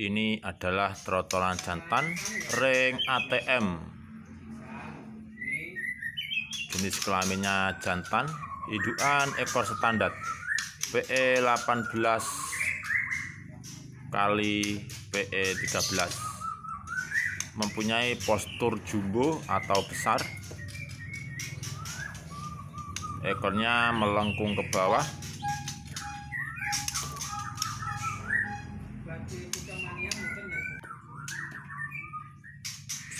Ini adalah trotolan jantan ring ATM. Jenis kelaminnya jantan, hidupan ekor standar. PE 18 kali PE 13. Mempunyai postur jumbo atau besar. Ekornya melengkung ke bawah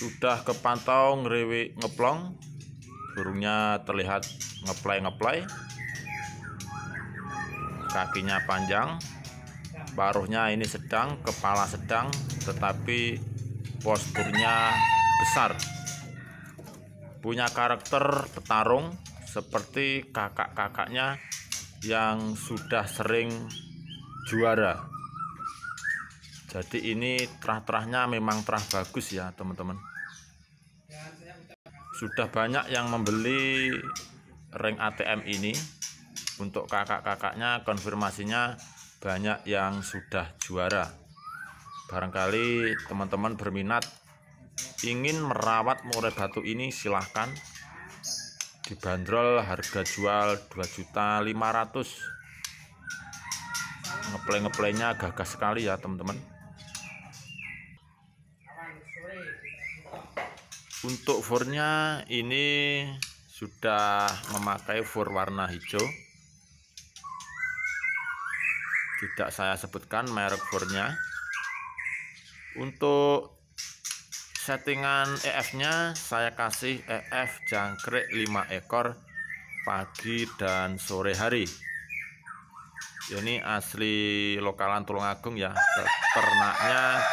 sudah kepantau ngeriwi ngeplong burungnya terlihat ngeplay ngeplay kakinya panjang paruhnya ini sedang kepala sedang tetapi posturnya besar punya karakter petarung seperti kakak-kakaknya yang sudah sering juara jadi ini terah-terahnya memang terah bagus ya teman-teman sudah banyak yang membeli ring ATM ini untuk kakak-kakaknya konfirmasinya banyak yang sudah juara barangkali teman-teman berminat ingin merawat murai batu ini silahkan dibanderol harga jual 2.500 ngeplay ngeplaynya gagah sekali ya teman-teman untuk fornya ini sudah memakai fur warna hijau tidak saya sebutkan merek furnya untuk settingan EF nya saya kasih EF jangkrik 5 ekor pagi dan sore hari ini asli lokalan Tulungagung ya ternaknya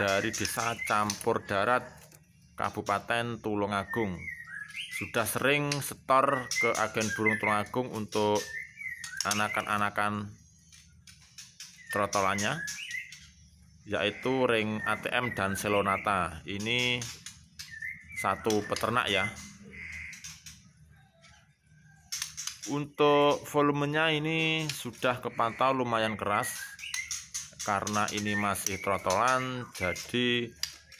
dari desa campur darat Kabupaten Tulungagung sudah sering setor ke agen burung Tulungagung untuk anakan-anakan trotolannya yaitu ring ATM dan selonata ini satu peternak ya untuk volumenya ini sudah kepantau lumayan keras karena ini masih trotolan jadi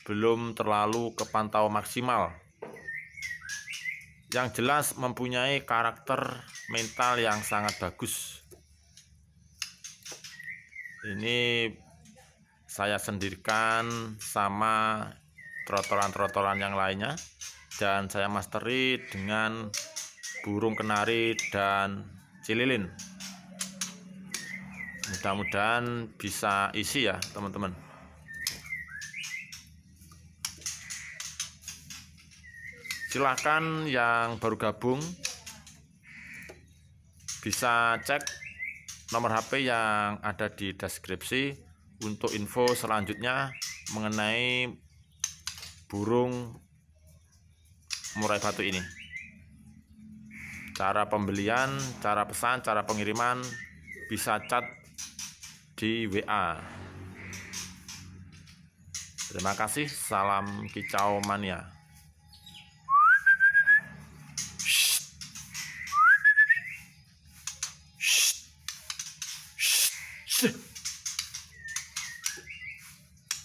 belum terlalu kepantau maksimal. Yang jelas mempunyai karakter mental yang sangat bagus. Ini saya sendirikan sama trotolan-trotolan yang lainnya dan saya masteri dengan burung kenari dan cililin mudah-mudahan bisa isi ya teman-teman Silahkan yang baru gabung bisa cek nomor HP yang ada di deskripsi untuk info selanjutnya mengenai burung murai batu ini cara pembelian cara pesan cara pengiriman bisa cat di WA terima kasih salam kicau mania